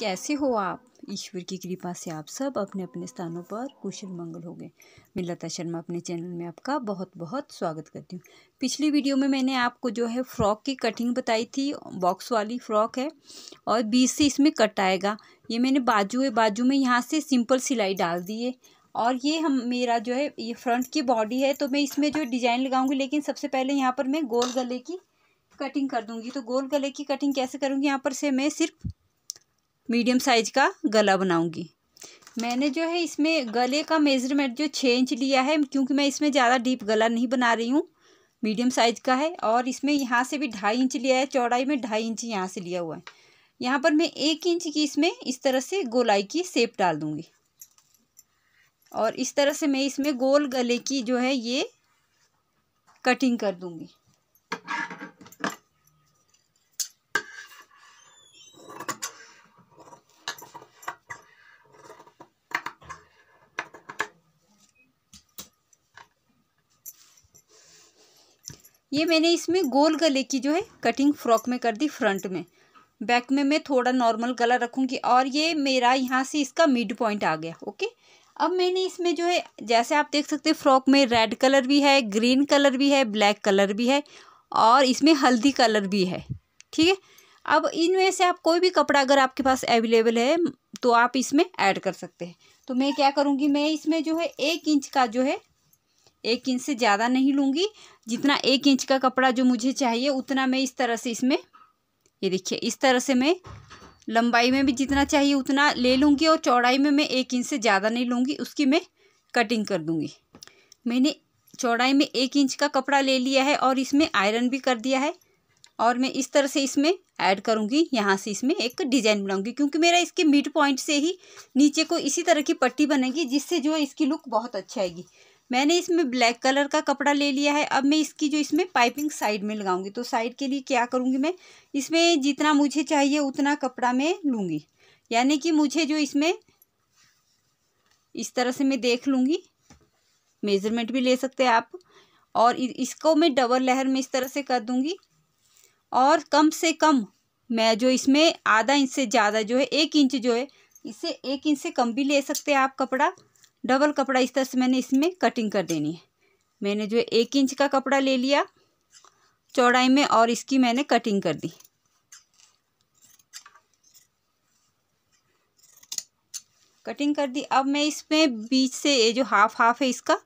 कैसे हो आप ईश्वर की कृपा से आप सब अपने अपने स्थानों पर कुशल मंगल हो गए मैं लता शर्मा अपने चैनल में आपका बहुत बहुत स्वागत करती हूँ पिछली वीडियो में मैंने आपको जो है फ़्रॉक की कटिंग बताई थी बॉक्स वाली फ़्रॉक है और बीस से इसमें कट आएगा ये मैंने बाजू है बाजू में यहाँ से सिंपल सिलाई डाल दी है और ये हम मेरा जो है ये फ्रंट की बॉडी है तो मैं इसमें जो डिज़ाइन लगाऊंगी लेकिन सबसे पहले यहाँ पर मैं गोल गले की कटिंग कर दूंगी तो गोल गले की कटिंग कैसे करूँगी यहाँ पर से मैं सिर्फ मीडियम साइज का गला बनाऊंगी मैंने जो है इसमें गले का मेज़रमेंट जो छः इंच लिया है क्योंकि मैं इसमें ज़्यादा डीप गला नहीं बना रही हूँ मीडियम साइज़ का है और इसमें यहाँ से भी ढाई इंच लिया है चौड़ाई में ढाई इंच यहाँ से लिया हुआ है यहाँ पर मैं एक इंच की इसमें इस तरह से गोलाई की सेप डाल दूँगी और इस तरह से मैं इसमें गोल गले की जो है ये कटिंग कर दूँगी ये मैंने इसमें गोल गले की जो है कटिंग फ्रॉक में कर दी फ्रंट में बैक में मैं थोड़ा नॉर्मल गला रखूँगी और ये मेरा यहाँ से इसका मिड पॉइंट आ गया ओके अब मैंने इसमें जो है जैसे आप देख सकते हैं फ्रॉक में रेड कलर भी है ग्रीन कलर भी है ब्लैक कलर भी है और इसमें हल्दी कलर भी है ठीक है अब इनमें से आप कोई भी कपड़ा अगर आपके पास अवेलेबल है तो आप इसमें ऐड कर सकते हैं तो मैं क्या करूँगी मैं इसमें जो है एक इंच का जो है एक इंच से ज़्यादा नहीं लूँगी जितना एक इंच का कपड़ा जो मुझे चाहिए उतना मैं इस तरह से इसमें ये देखिए इस तरह से मैं लंबाई में भी जितना चाहिए उतना ले लूँगी और चौड़ाई में मैं एक इंच से ज़्यादा नहीं लूँगी उसकी मैं कटिंग कर दूँगी मैंने चौड़ाई में एक इंच का कपड़ा ले लिया है और इसमें आयरन भी कर दिया है और मैं इस तरह से इसमें ऐड करूँगी यहाँ से इसमें एक डिज़ाइन बनाऊँगी क्योंकि मेरा इसके मिड पॉइंट से ही नीचे को इसी तरह की पट्टी बनेगी जिससे जो है इसकी लुक बहुत अच्छी आएगी मैंने इसमें ब्लैक कलर का कपड़ा ले लिया है अब मैं इसकी जो इसमें पाइपिंग साइड में लगाऊंगी तो साइड के लिए क्या करूँगी मैं इसमें जितना मुझे चाहिए उतना कपड़ा मैं लूँगी यानी कि मुझे जो इसमें इस तरह से मैं देख लूँगी मेज़रमेंट भी ले सकते हैं आप और इसको मैं डबल लहर में इस तरह से कर दूँगी और कम से कम मैं जो इसमें आधा इंच से ज़्यादा जो है एक इंच जो है इसे एक इंच से कम भी ले सकते हैं आप कपड़ा डबल कपड़ा इस तरह से मैंने इसमें कटिंग कर देनी है मैंने जो एक इंच का कपड़ा ले लिया चौड़ाई में और इसकी मैंने कटिंग कर दी कटिंग कर दी अब मैं इसमें बीच से ये जो हाफ हाफ है इसका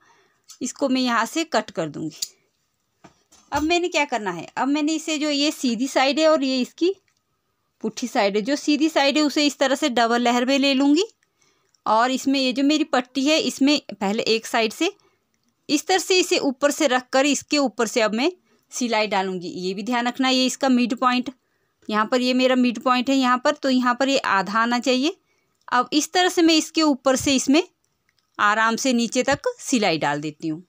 इसको मैं यहाँ से कट कर दूंगी अब मैंने क्या करना है अब मैंने इसे जो ये सीधी साइड है और ये इसकी पुट्ठी साइड है जो सीधी साइड है उसे इस तरह से डबल लहर में ले लूँगी और इसमें ये जो मेरी पट्टी है इसमें पहले एक साइड से इस तरह से इसे ऊपर से रख कर इसके ऊपर से अब मैं सिलाई डालूंगी ये भी ध्यान रखना ये इसका मिड पॉइंट यहाँ पर ये मेरा मिड पॉइंट है यहाँ पर तो यहाँ पर ये आधा आना चाहिए अब इस तरह से मैं इसके ऊपर से इसमें आराम से नीचे तक सिलाई डाल देती हूँ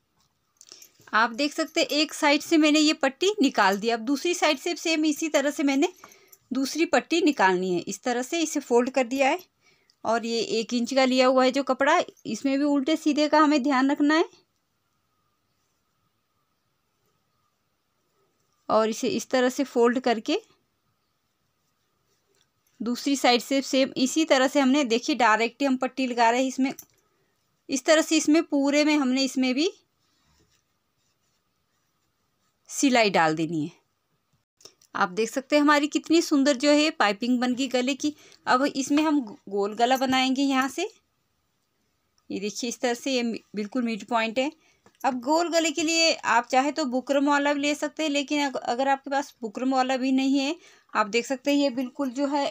आप देख सकते हैं एक साइड से मैंने ये पट्टी निकाल दी अब दूसरी साइड से सेम इसी तरह से मैंने दूसरी पट्टी निकालनी है इस तरह से इसे फोल्ड कर दिया है और ये एक इंच का लिया हुआ है जो कपड़ा इसमें भी उल्टे सीधे का हमें ध्यान रखना है और इसे इस तरह से फोल्ड करके दूसरी साइड से सेम इसी तरह से हमने देखिए डायरेक्ट हम पट्टी लगा रहे हैं इसमें इस तरह से इसमें पूरे में हमने इसमें भी सिलाई डाल देनी है आप देख सकते हैं हमारी कितनी सुंदर जो है पाइपिंग बन गई गले की अब इसमें हम गोल गला बनाएंगे यहाँ से ये देखिए इस तरह से ये बिल्कुल मिड पॉइंट है अब गोल गले के लिए आप चाहे तो बुकरम वाला भी ले सकते हैं लेकिन अगर आपके पास बुकरम वाला भी नहीं है आप देख सकते हैं ये बिल्कुल जो है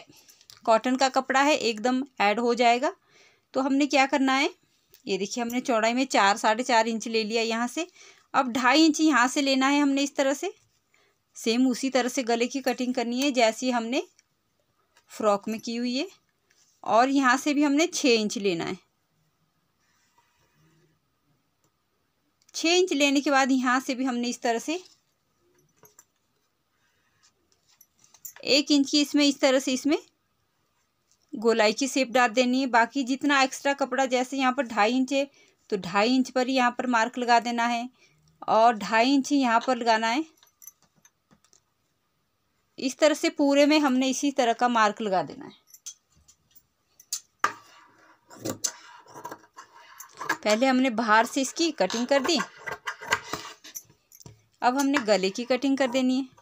कॉटन का कपड़ा है एकदम ऐड हो जाएगा तो हमने क्या करना है ये देखिए हमने चौड़ाई में चार साढ़े चार इंच ले लिया यहाँ से अब ढाई इंच यहाँ से लेना है हमने इस तरह से सेम उसी तरह से गले की कटिंग करनी है जैसी हमने फ्रॉक में की हुई है और यहाँ से भी हमने छः इंच लेना है छः इंच लेने के बाद यहाँ से भी हमने इस तरह से एक इंच की इसमें इस तरह से इसमें गोलाई की सेप डाल देनी है बाकी जितना एक्स्ट्रा कपड़ा जैसे यहाँ पर ढाई इंच है तो ढाई इंच पर ही यहाँ पर मार्क लगा देना है और ढाई इंच यहाँ पर लगाना है इस तरह से पूरे में हमने इसी तरह का मार्क लगा देना है पहले हमने बाहर से इसकी कटिंग कर दी अब हमने गले की कटिंग कर देनी है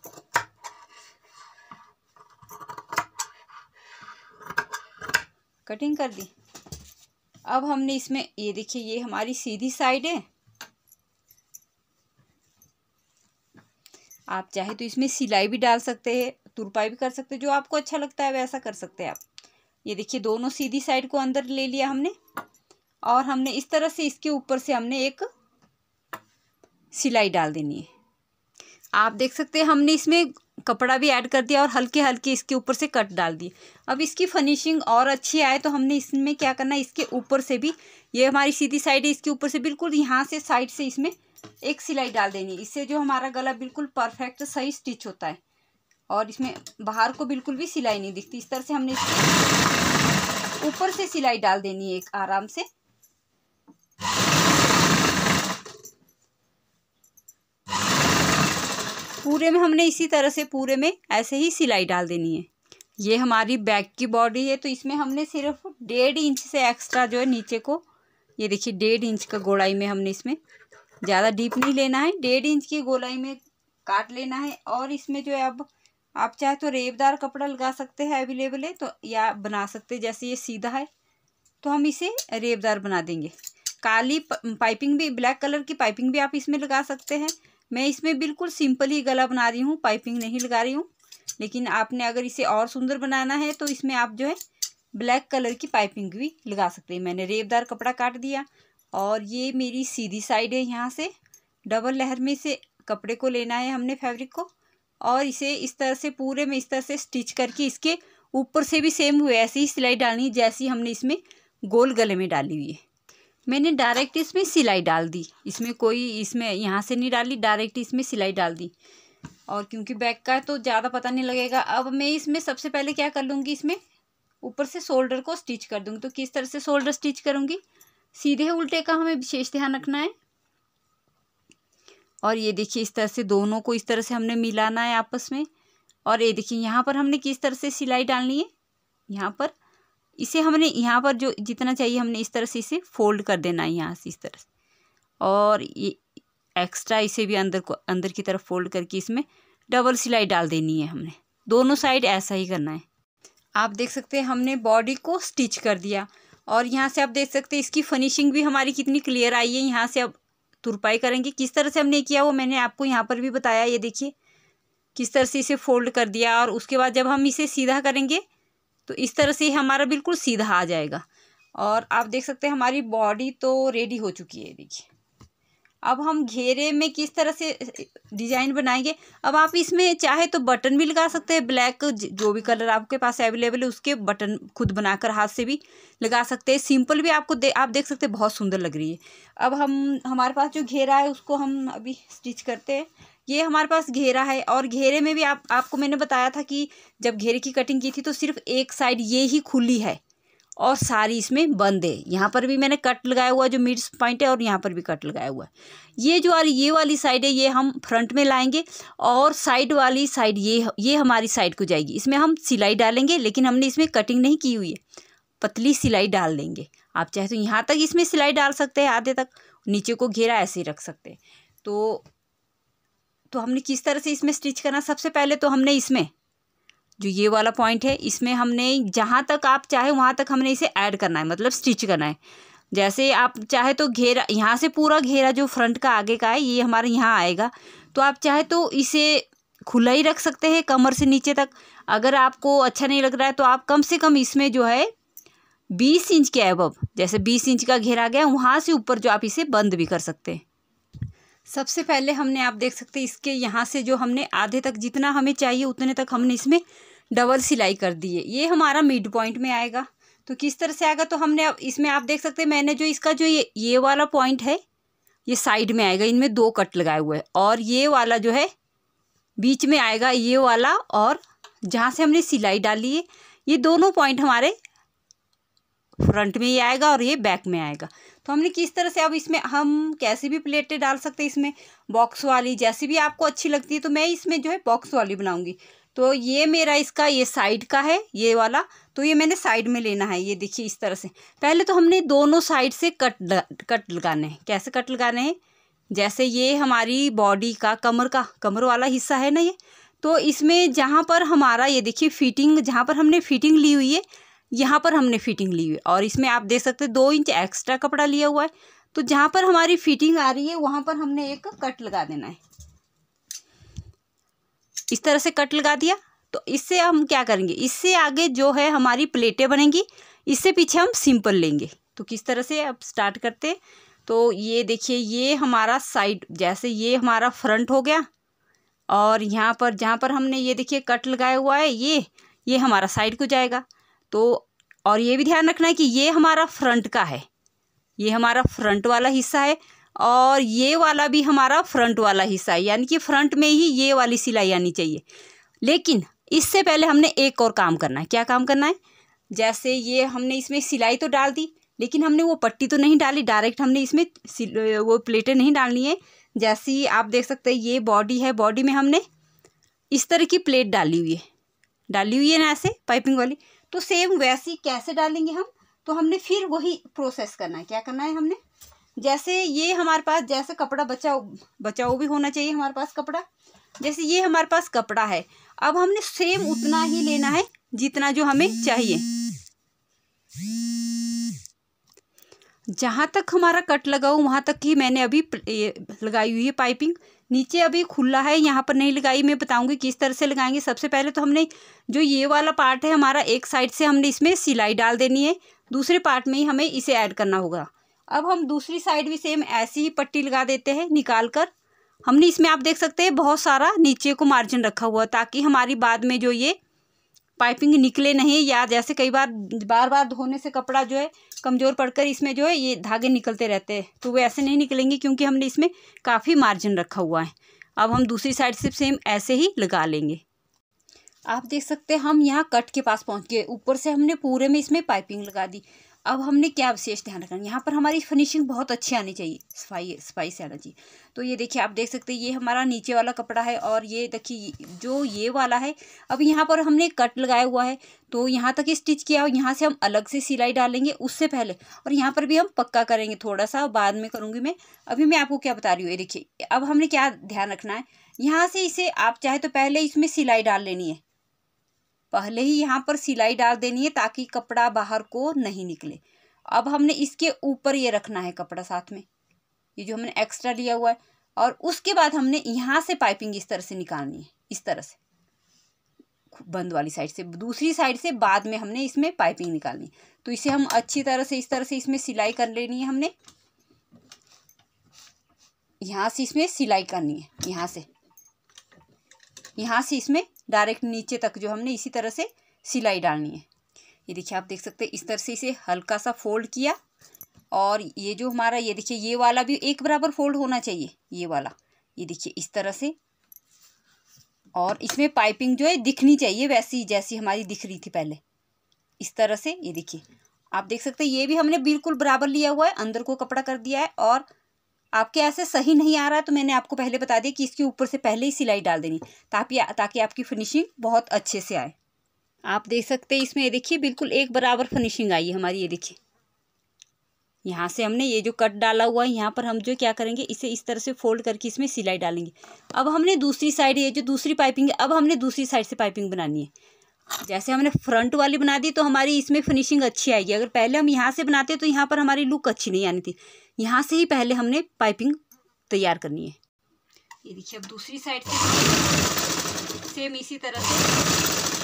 कटिंग कर दी अब हमने इसमें ये देखिए ये हमारी सीधी साइड है आप चाहे तो इसमें सिलाई भी डाल सकते हैं तुरपाई भी कर सकते हैं जो आपको अच्छा लगता है वैसा कर सकते हैं आप ये देखिए दोनों सीधी साइड को अंदर ले लिया हमने और हमने इस तरह से इसके ऊपर से हमने एक सिलाई डाल देनी है आप देख सकते हैं हमने इसमें कपड़ा भी ऐड कर दिया और हल्के हल्के इसके ऊपर से कट डाल दिए अब इसकी फिनिशिंग और अच्छी आए तो हमने इसमें क्या करना है इसके ऊपर से भी ये हमारी सीधी साइड है इसके ऊपर से बिल्कुल यहाँ से साइड से इसमें एक सिलाई डाल देनी इससे जो हमारा गला बिल्कुल परफेक्ट सही स्टिच होता है और इसमें बाहर को बिल्कुल भी सिलाई नहीं दिखती इस तरह से हमने ऊपर से सिलाई डाल देनी है एक आराम से पूरे में हमने इसी तरह से पूरे में ऐसे ही सिलाई डाल देनी है ये हमारी बैक की बॉडी है तो इसमें हमने सिर्फ डेढ़ इंच से एक्स्ट्रा जो है नीचे को ये देखिए डेढ़ इंच का गोड़ाई में हमने इसमें ज़्यादा डीप नहीं लेना है डेढ़ इंच की गोलाई में काट लेना है और इसमें जो है अब आप चाहे तो रेबदार कपड़ा लगा सकते हैं अवेलेबल है तो या बना सकते जैसे ये सीधा है तो हम इसे रेबदार बना देंगे काली पाइपिंग भी ब्लैक कलर की पाइपिंग भी आप इसमें लगा सकते हैं मैं इसमें बिल्कुल सिंपल ही गला बना रही हूँ पाइपिंग नहीं लगा रही हूँ लेकिन आपने अगर इसे और सुंदर बनाना है तो इसमें आप जो है ब्लैक कलर की पाइपिंग भी लगा सकते हैं मैंने रेबदार कपड़ा काट दिया और ये मेरी सीधी साइड है यहाँ से डबल लहर में से कपड़े को लेना है हमने फैब्रिक को और इसे इस तरह से पूरे में इस तरह से स्टिच करके इसके ऊपर से भी सेम हुए ऐसी ही सिलाई डालनी जैसी हमने इसमें गोल गले में डाली हुई है मैंने डायरेक्ट इसमें सिलाई डाल दी इसमें कोई इसमें यहाँ से नहीं डाली डायरेक्ट इसमें सिलाई डाल दी और क्योंकि बैक का तो ज़्यादा पता नहीं लगेगा अब मैं इसमें सबसे पहले क्या कर लूँगी इसमें ऊपर से शोल्डर को स्टिच कर दूँगी तो किस तरह से शोल्डर स्टिच करूँगी सीधे उल्टे का हमें विशेष ध्यान रखना है और ये देखिए इस तरह से दोनों को इस तरह से हमने मिलाना है आपस में और ये देखिए यहाँ पर हमने किस तरह से सिलाई डालनी है यहाँ पर इसे हमने यहाँ पर जो जितना चाहिए हमने इस तरह से इसे फोल्ड कर देना है यहाँ से इस तरह से और ये एक्स्ट्रा इसे भी अंदर को अंदर की तरफ फोल्ड करके इसमें डबल सिलाई डाल देनी है हमने दोनों साइड ऐसा ही करना है आप देख सकते हैं हमने बॉडी को स्टिच कर दिया और यहाँ से आप देख सकते हैं इसकी फिनिशिंग भी हमारी कितनी क्लियर आई है यहाँ से अब तुरपाई करेंगे किस तरह से हमने किया वो मैंने आपको यहाँ पर भी बताया ये देखिए किस तरह से इसे फोल्ड कर दिया और उसके बाद जब हम इसे सीधा करेंगे तो इस तरह से हमारा बिल्कुल सीधा आ जाएगा और आप देख सकते हैं हमारी बॉडी तो रेडी हो चुकी है देखिए अब हम घेरे में किस तरह से डिज़ाइन बनाएंगे अब आप इसमें चाहे तो बटन भी लगा सकते हैं ब्लैक जो भी कलर आपके पास अवेलेबल है उसके बटन खुद बनाकर हाथ से भी लगा सकते हैं सिंपल भी आपको दे आप देख सकते हैं बहुत सुंदर लग रही है अब हम हमारे पास जो घेरा है उसको हम अभी स्टिच करते हैं ये हमारे पास घेरा है और घेरे में भी आप आपको मैंने बताया था कि जब घेरे की कटिंग की थी तो सिर्फ एक साइड ये ही खुली है और सारी इसमें बंद है यहाँ पर भी मैंने कट लगाया हुआ जो मिड पॉइंट है और यहाँ पर भी कट लगाया हुआ है ये जो और ये वाली साइड है ये हम फ्रंट में लाएंगे और साइड वाली साइड ये ये हमारी साइड को जाएगी इसमें हम सिलाई डालेंगे लेकिन हमने इसमें कटिंग नहीं की हुई है पतली सिलाई डाल देंगे आप चाहे तो यहाँ तक इसमें सिलाई डाल सकते हैं आधे तक नीचे को घेरा ऐसे ही रख सकते हैं तो तो हमने किस तरह से इसमें स्टिच करना सबसे पहले तो हमने इसमें जो ये वाला पॉइंट है इसमें हमने जहाँ तक आप चाहे वहाँ तक हमने इसे ऐड करना है मतलब स्टिच करना है जैसे आप चाहे तो घेरा यहाँ से पूरा घेरा जो फ्रंट का आगे का है ये हमारे यहाँ आएगा तो आप चाहे तो इसे खुला ही रख सकते हैं कमर से नीचे तक अगर आपको अच्छा नहीं लग रहा है तो आप कम से कम इसमें जो है बीस इंच के अबब जैसे बीस इंच का घेरा गया वहाँ से ऊपर जो आप इसे बंद भी कर सकते हैं सबसे पहले हमने आप देख सकते हैं इसके यहाँ से जो हमने आधे तक जितना हमें चाहिए उतने तक हमने इसमें डबल सिलाई कर दिए ये हमारा मिड पॉइंट में आएगा तो किस तरह से आएगा तो हमने अब इसमें आप देख सकते हैं मैंने जो इसका जो ये ये वाला पॉइंट है ये साइड में आएगा इनमें दो कट लगाए हुए हैं और ये वाला जो है बीच में आएगा ये वाला और जहाँ से हमने सिलाई डाली है ये दोनों पॉइंट हमारे फ्रंट में ही आएगा और ये बैक में आएगा तो हमने किस तरह से अब इसमें हम कैसी भी प्लेटें डाल सकते हैं इसमें बॉक्स वाली जैसी भी आपको अच्छी लगती है तो मैं इसमें जो है बॉक्स वाली बनाऊँगी तो ये मेरा इसका ये साइड का है ये वाला तो ये मैंने साइड में लेना है ये देखिए इस तरह से पहले तो हमने दोनों साइड से कट कट लगाने हैं कैसे कट लगाने हैं जैसे ये हमारी बॉडी का कमर का कमर वाला हिस्सा है ना ये तो इसमें जहाँ पर हमारा ये देखिए फिटिंग जहाँ पर हमने फिटिंग ली हुई है यहाँ पर हमने फिटिंग ली हुई और इसमें आप देख सकते हैं दो इंच एक्स्ट्रा कपड़ा लिया हुआ है तो जहाँ पर हमारी फिटिंग आ रही है वहाँ पर हमने एक कट लगा देना है इस तरह से कट लगा दिया तो इससे हम क्या करेंगे इससे आगे जो है हमारी प्लेटें बनेंगी इससे पीछे हम सिंपल लेंगे तो किस तरह से अब स्टार्ट करते तो ये देखिए ये हमारा साइड जैसे ये हमारा फ्रंट हो गया और यहाँ पर जहाँ पर हमने ये देखिए कट लगाया हुआ है ये ये हमारा साइड को जाएगा तो और ये भी ध्यान रखना है कि ये हमारा फ्रंट का है ये हमारा फ्रंट वाला हिस्सा है और ये वाला भी हमारा फ्रंट वाला हिस्सा है यानी कि फ्रंट में ही ये वाली सिलाई आनी चाहिए लेकिन इससे पहले हमने एक और काम करना है क्या काम करना है जैसे ये हमने इसमें सिलाई तो डाल दी लेकिन हमने वो पट्टी तो नहीं डाली डायरेक्ट हमने इसमें वो प्लेटें नहीं डालनी है जैसी आप देख सकते हैं ये बॉडी है बॉडी में हमने इस तरह की प्लेट डाली हुई है डाली हुई है ना ऐसे पाइपिंग वाली तो सेम वैसी कैसे डालेंगे हम तो हमने फिर वही प्रोसेस करना है क्या करना है हमने जैसे ये हमारे पास जैसे कपड़ा बचाओ बचाओ भी होना चाहिए हमारे पास कपड़ा जैसे ये हमारे पास कपड़ा है अब हमने सेम उतना ही लेना है जितना जो हमें चाहिए जहाँ तक हमारा कट लगाओ वहाँ तक ही मैंने अभी लगाई हुई है पाइपिंग नीचे अभी खुला है यहाँ पर नहीं लगाई मैं बताऊँगी किस तरह से लगाएंगे सबसे पहले तो हमने जो ये वाला पार्ट है हमारा एक साइड से हमने इसमें सिलाई डाल देनी है दूसरे पार्ट में ही हमें इसे ऐड करना होगा अब हम दूसरी साइड भी सेम ऐसी ही पट्टी लगा देते हैं निकाल कर हमने इसमें आप देख सकते हैं बहुत सारा नीचे को मार्जिन रखा हुआ ताकि हमारी बाद में जो ये पाइपिंग निकले नहीं या जैसे कई बार बार बार धोने से कपड़ा जो है कमज़ोर पड़कर इसमें जो है ये धागे निकलते रहते हैं तो वो ऐसे नहीं निकलेंगे क्योंकि हमने इसमें काफ़ी मार्जिन रखा हुआ है अब हम दूसरी साइड से सेम ऐसे ही लगा लेंगे आप देख सकते हैं हम यहाँ कट के पास पहुँच गए ऊपर से हमने पूरे में इसमें पाइपिंग लगा दी अब हमने क्या विशेष ध्यान रखना है यहाँ पर हमारी फिनिशिंग बहुत अच्छी आनी चाहिए सफाई सफाई से आना चाहिए तो ये देखिए आप देख सकते हैं ये हमारा नीचे वाला कपड़ा है और ये देखिए जो ये वाला है अब यहाँ पर हमने कट लगाया हुआ है तो यहाँ तक स्टिच किया और यहाँ से हम अलग से सिलाई डालेंगे उससे पहले और यहाँ पर भी हम पक्का करेंगे थोड़ा सा बाद में करूँगी मैं अभी मैं आपको क्या बता रही हूँ ये देखिए अब हमने क्या ध्यान रखना है यहाँ से इसे आप चाहे तो पहले इसमें सिलाई डाल लेनी है पहले ही यहाँ पर सिलाई डाल देनी है ताकि कपड़ा बाहर को नहीं निकले अब हमने इसके ऊपर ये रखना है कपड़ा साथ में ये जो हमने एक्स्ट्रा लिया हुआ है और उसके बाद हमने यहाँ से पाइपिंग इस तरह से निकालनी है इस तरह से बंद वाली साइड से दूसरी साइड से बाद में हमने इसमें पाइपिंग निकालनी तो इसे हम अच्छी तरह से इस तरह से इसमें सिलाई कर लेनी है हमने यहाँ से इसमें सिलाई करनी है यहाँ से यहाँ से इसमें डायरेक्ट नीचे तक जो हमने इसी तरह से सिलाई डालनी है ये देखिए आप देख सकते हैं इस तरह से इसे हल्का सा फोल्ड किया और ये जो हमारा ये देखिए ये वाला भी एक बराबर फोल्ड होना चाहिए ये वाला ये देखिए इस तरह से और इसमें पाइपिंग जो है दिखनी चाहिए वैसी जैसी हमारी दिख रही थी पहले इस तरह से ये देखिए आप देख सकते हैं ये भी हमने बिल्कुल बराबर लिया हुआ है अंदर को कपड़ा कर दिया है और आपके ऐसे सही नहीं आ रहा तो मैंने आपको पहले बता दिया कि इसके ऊपर से पहले ही सिलाई डाल देनी ताकि ताकि आपकी फिनिशिंग बहुत अच्छे से आए आप देख सकते हैं इसमें ये देखिए बिल्कुल एक बराबर फिनिशिंग आई है हमारी ये देखिए यहाँ से हमने ये जो कट डाला हुआ है यहाँ पर हम जो क्या करेंगे इसे इस तरह से फोल्ड करके इसमें सिलाई डालेंगे अब हमने दूसरी साइड ये जो दूसरी पाइपिंग है अब हमने दूसरी साइड से पाइपिंग बनानी है जैसे हमने फ्रंट वाली बना दी तो हमारी इसमें फिनिशिंग अच्छी आएगी अगर पहले हम यहाँ से बनाते तो यहाँ पर हमारी लुक अच्छी नहीं आनी थी यहाँ से ही पहले हमने पाइपिंग तैयार करनी है ये देखिए अब दूसरी साइड से सेम इसी तरह से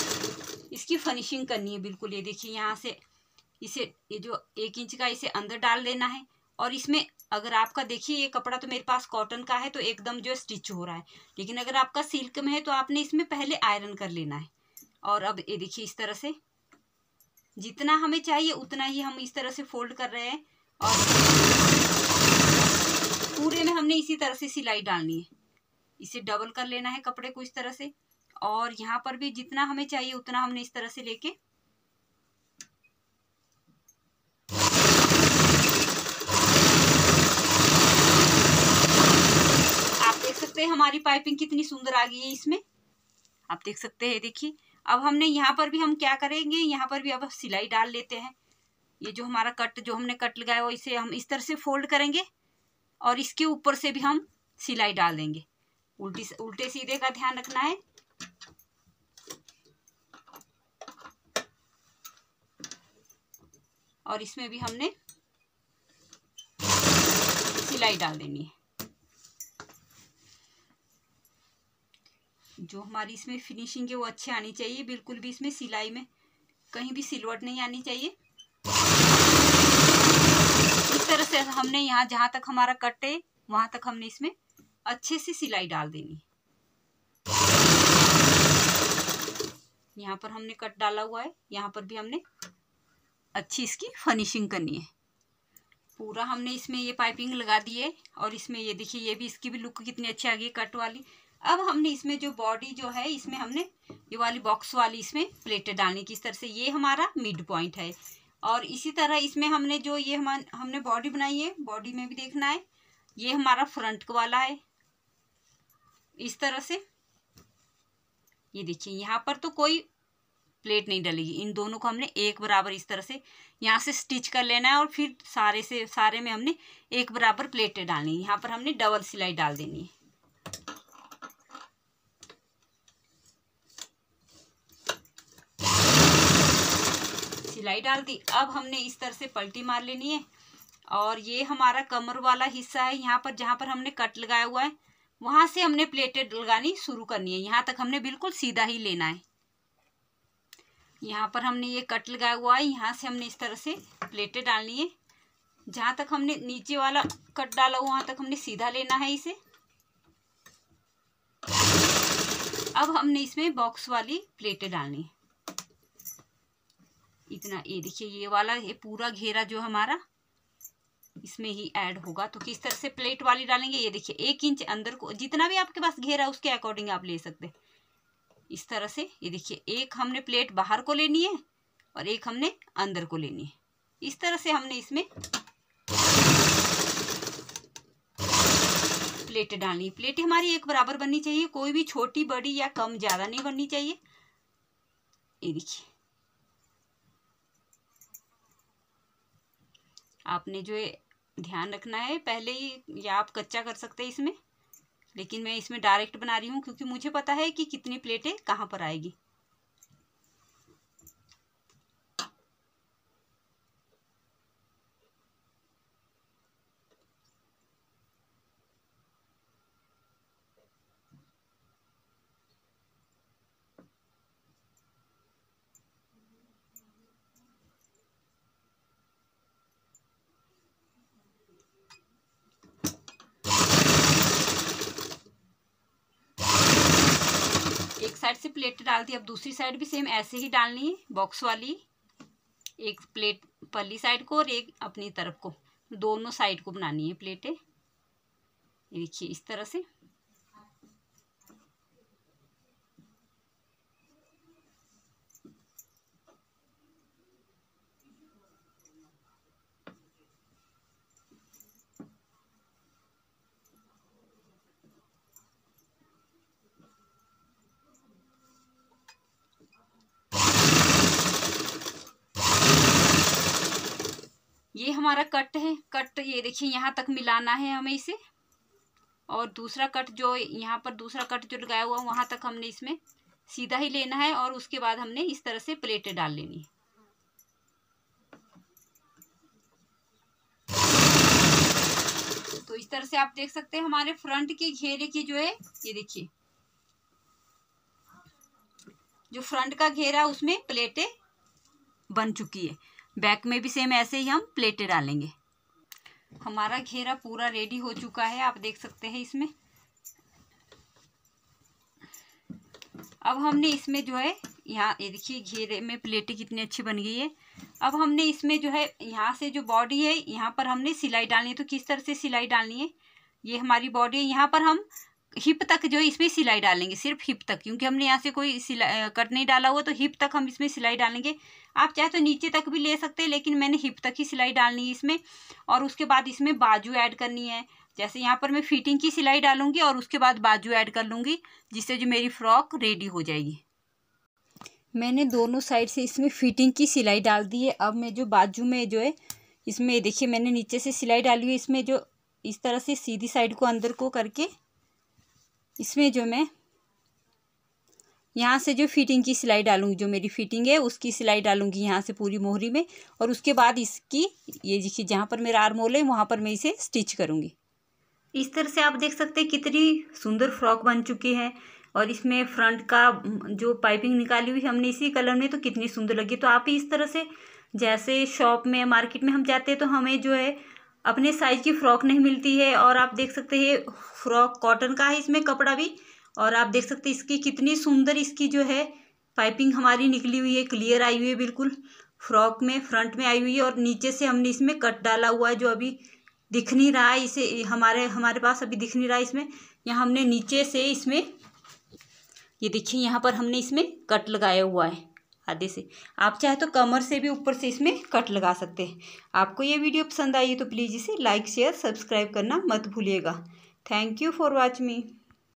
इसकी फिनिशिंग करनी है बिल्कुल ये देखिए यहाँ से इसे ये जो एक इंच का इसे अंदर डाल देना है और इसमें अगर आपका देखिए ये कपड़ा तो मेरे पास कॉटन का है तो एकदम जो स्टिच हो रहा है लेकिन अगर आपका सिल्क में है तो आपने इसमें पहले आयरन कर लेना है और अब ये देखिए इस तरह से जितना हमें चाहिए उतना ही हम इस तरह से फोल्ड कर रहे हैं और पूरे में हमने इसी तरह से सिलाई डालनी है इसे डबल कर लेना है कपड़े को इस तरह से और यहाँ पर भी जितना हमें चाहिए उतना हमने इस तरह से लेके आप देख सकते हैं हमारी पाइपिंग कितनी सुंदर आ गई है इसमें आप देख सकते हैं देखिए अब हमने यहाँ पर भी हम क्या करेंगे यहाँ पर भी अब सिलाई डाल लेते हैं ये जो हमारा कट जो हमने कट लगाया वो इसे हम इस तरह से फोल्ड करेंगे और इसके ऊपर से भी हम सिलाई डाल देंगे उल्टी उल्टे सीधे का ध्यान रखना है और इसमें भी हमने सिलाई डाल देनी है जो हमारी इसमें फिनिशिंग है वो अच्छी आनी चाहिए बिल्कुल भी इसमें सिलाई में कहीं भी सिलवट नहीं आनी चाहिए इस तरह से हमने यहाँ जहाँ तक हमारा कट है वहाँ तक हमने इसमें अच्छे से सिलाई डाल देनी यहाँ पर हमने कट डाला हुआ है यहाँ पर भी हमने अच्छी इसकी फिनिशिंग करनी है पूरा हमने इसमें ये पाइपिंग लगा दी है और इसमें ये देखिए ये भी इसकी भी लुक कितनी अच्छी आ गई कट वाली अब हमने इसमें जो बॉडी जो है इसमें हमने ये वाली बॉक्स वाली इसमें प्लेटें डालनी किस तरह से ये हमारा मिड पॉइंट है और इसी तरह इसमें हमने जो ये हम हमने बॉडी बनाई है बॉडी में भी देखना है ये हमारा फ्रंट वाला है इस तरह से ये देखिए यहाँ पर तो कोई प्लेट नहीं डलेगी इन दोनों को हमने एक बराबर इस तरह से यहाँ से स्टिच कर लेना है और फिर सारे से सारे में हमने एक बराबर प्लेटें डालनी है यहाँ पर हमने डबल सिलाई डाल देनी है सिलाई डाल दी अब हमने इस तरह से पलटी मार लेनी है और ये हमारा कमर वाला हिस्सा है यहाँ पर जहाँ पर हमने कट लगाया हुआ है वहाँ से हमने प्लेटेड लगानी शुरू करनी है यहाँ तक हमने बिल्कुल सीधा ही लेना है यहाँ पर हमने ये कट लगाया हुआ है यहाँ से हमने इस तरह से प्लेटें डालनी है जहाँ तक हमने नीचे वाला कट डाला हुआ वहाँ तक हमने सीधा लेना है इसे अब हमने इसमें बॉक्स वाली प्लेटें डालनी है इतना ये देखिए ये वाला ये पूरा घेरा जो हमारा इसमें ही ऐड होगा तो किस तरह से प्लेट वाली डालेंगे ये देखिए एक इंच अंदर को जितना भी आपके पास घेरा है उसके अकॉर्डिंग आप ले सकते हैं इस तरह से ये देखिए एक हमने प्लेट बाहर को लेनी है और एक हमने अंदर को लेनी है इस तरह से हमने इसमें प्लेट डालनी प्लेट हमारी एक बराबर बननी चाहिए कोई भी छोटी बड़ी या कम ज़्यादा नहीं बननी चाहिए ये देखिए आपने जो ध्यान रखना है पहले ही या आप कच्चा कर सकते हैं इसमें लेकिन मैं इसमें डायरेक्ट बना रही हूँ क्योंकि मुझे पता है कि कितनी प्लेटें कहाँ पर आएगी साइड से प्लेट डाल दी अब दूसरी साइड भी सेम ऐसे ही डालनी है बॉक्स वाली एक प्लेट पल्ली साइड को और एक अपनी तरफ को दोनों साइड को बनानी है प्लेटें देखिए इस तरह से हमारा कट है कट ये देखिए यहाँ तक मिलाना है हमें इसे और दूसरा कट जो यहाँ पर दूसरा कट जो लगाया हुआ वहाँ तक हमने इसमें सीधा ही लेना है और उसके बाद हमने इस तरह से प्लेटें डाल लेनी है तो इस तरह से आप देख सकते हैं हमारे फ्रंट के घेरे की जो है ये देखिए जो फ्रंट का घेरा उसमें प्लेटें बन चुकी है बैक में भी सेम ऐसे ही हम प्लेटें डालेंगे हमारा घेरा पूरा रेडी हो चुका है आप देख सकते हैं इसमें अब हमने इसमें जो है यहाँ ये देखिए घेरे में प्लेटें कितनी अच्छी बन गई है अब हमने इसमें जो है यहाँ से जो बॉडी है यहाँ पर हमने सिलाई डालनी है तो किस तरह से सिलाई डालनी है ये हमारी बॉडी है यहाँ पर हम हिप तक जो है इसमें सिलाई डालेंगे सिर्फ हिप तक क्योंकि हमने यहाँ से कोई सिलाई कट नहीं डाला हुआ तो हिप तक हम इसमें सिलाई डालेंगे आप चाहे तो नीचे तक भी ले सकते हैं लेकिन मैंने हिप तक ही सिलाई डालनी है इसमें और उसके बाद इसमें बाजू ऐड करनी है जैसे यहाँ पर मैं फिटिंग की सिलाई डालूंगी और उसके बाद बाजू ऐड कर लूँगी जिससे जो मेरी फ्रॉक रेडी हो जाएगी मैंने दोनों साइड से इसमें फिटिंग की सिलाई डाल दी है अब मैं जो बाजू में जो है इसमें देखिए मैंने नीचे से सिलाई डाली हुई इसमें जो इस तरह से सीधी साइड को अंदर को करके इसमें जो मैं यहाँ से जो फिटिंग की सिलाई डालूंगी जो मेरी फिटिंग है उसकी सिलाई डालूंगी यहाँ से पूरी मोहरी में और उसके बाद इसकी ये देखिए जहाँ पर मेरा आरमोल है वहाँ पर मैं इसे स्टिच करूँगी इस तरह से आप देख सकते हैं कितनी सुंदर फ्रॉक बन चुकी है और इसमें फ्रंट का जो पाइपिंग निकाली हुई हमने इसी कलर में तो कितनी सुंदर लगी तो आप इस तरह से जैसे शॉप में मार्केट में हम जाते हैं तो हमें जो है अपने साइज़ की फ़्रॉक नहीं मिलती है और आप देख सकते हैं फ्रॉक कॉटन का है इसमें कपड़ा भी और आप देख सकते हैं इसकी कितनी सुंदर इसकी जो है पाइपिंग हमारी निकली हुई है क्लियर आई हुई है बिल्कुल फ्रॉक में फ्रंट में आई हुई है और नीचे से हमने इसमें कट डाला हुआ है जो अभी दिख नहीं रहा है इसे हमारे हमारे पास अभी दिख नहीं रहा है इसमें यहाँ हमने नीचे से इसमें ये देखिए यहाँ पर हमने इसमें कट लगाया हुआ है आधे से आप चाहे तो कमर से भी ऊपर से इसमें कट लगा सकते हैं आपको ये वीडियो पसंद आई है तो प्लीज़ इसे लाइक शेयर सब्सक्राइब करना मत भूलिएगा thank you for watch me